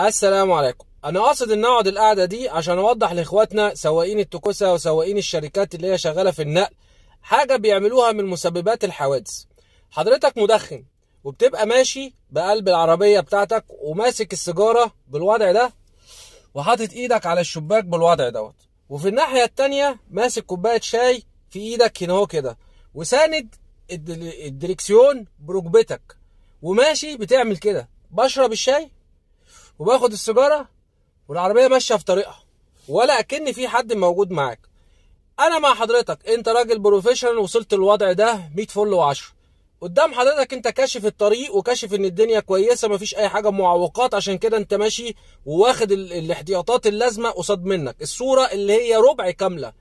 السلام عليكم انا قاصد ان اقعد القعده دي عشان اوضح لاخواتنا سواقين التوكوسا وسواقين الشركات اللي هي شغاله في النقل حاجه بيعملوها من مسببات الحوادث حضرتك مدخن وبتبقى ماشي بقلب العربيه بتاعتك وماسك السيجاره بالوضع ده وحاطط ايدك على الشباك بالوضع دوت وفي الناحيه التانية ماسك كوبايه شاي في ايدك هنا اهو كده وساند الدريكسيون بركبتك وماشي بتعمل كده بشرب الشاي وباخد السيجاره والعربيه ماشيه في طريقها ولا اكن في حد موجود معاك انا مع حضرتك انت راجل بروفيشنال وصلت للوضع ده 100 فل و10 قدام حضرتك انت كاشف الطريق وكاشف ان الدنيا كويسه مفيش اي حاجه معوقات عشان كده انت ماشي وواخد الاحتياطات اللازمه قصاد منك الصوره اللي هي ربع كامله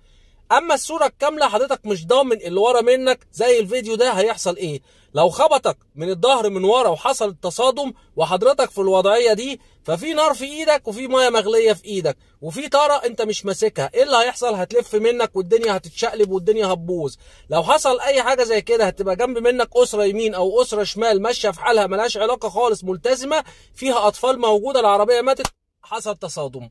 اما الصوره الكامله حضرتك مش ضامن اللي ورا منك زي الفيديو ده هيحصل ايه لو خبطك من الظهر من ورا وحصل التصادم وحضرتك في الوضعيه دي ففي نار في ايدك وفي ميه مغليه في ايدك وفي طاره انت مش ماسكها ايه اللي هيحصل هتلف منك والدنيا هتتشقلب والدنيا هتبوظ لو حصل اي حاجه زي كده هتبقى جنب منك اسره يمين او اسره شمال ماشيه في حالها ملهاش علاقه خالص ملتزمه فيها اطفال موجوده العربيه ماتت حصل تصادم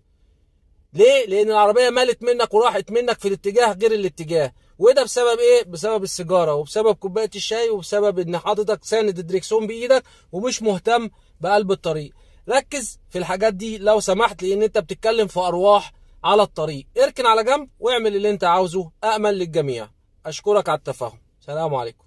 ليه لان العربيه مالت منك وراحت منك في الاتجاه غير الاتجاه وده بسبب ايه بسبب السيجاره وبسبب كوبايه الشاي وبسبب ان حضرتك ساند الدريكسون بايدك ومش مهتم بقلب الطريق ركز في الحاجات دي لو سمحت لان انت بتتكلم في ارواح على الطريق اركن على جنب واعمل اللي انت عاوزه امل للجميع اشكرك على التفاهم سلام عليكم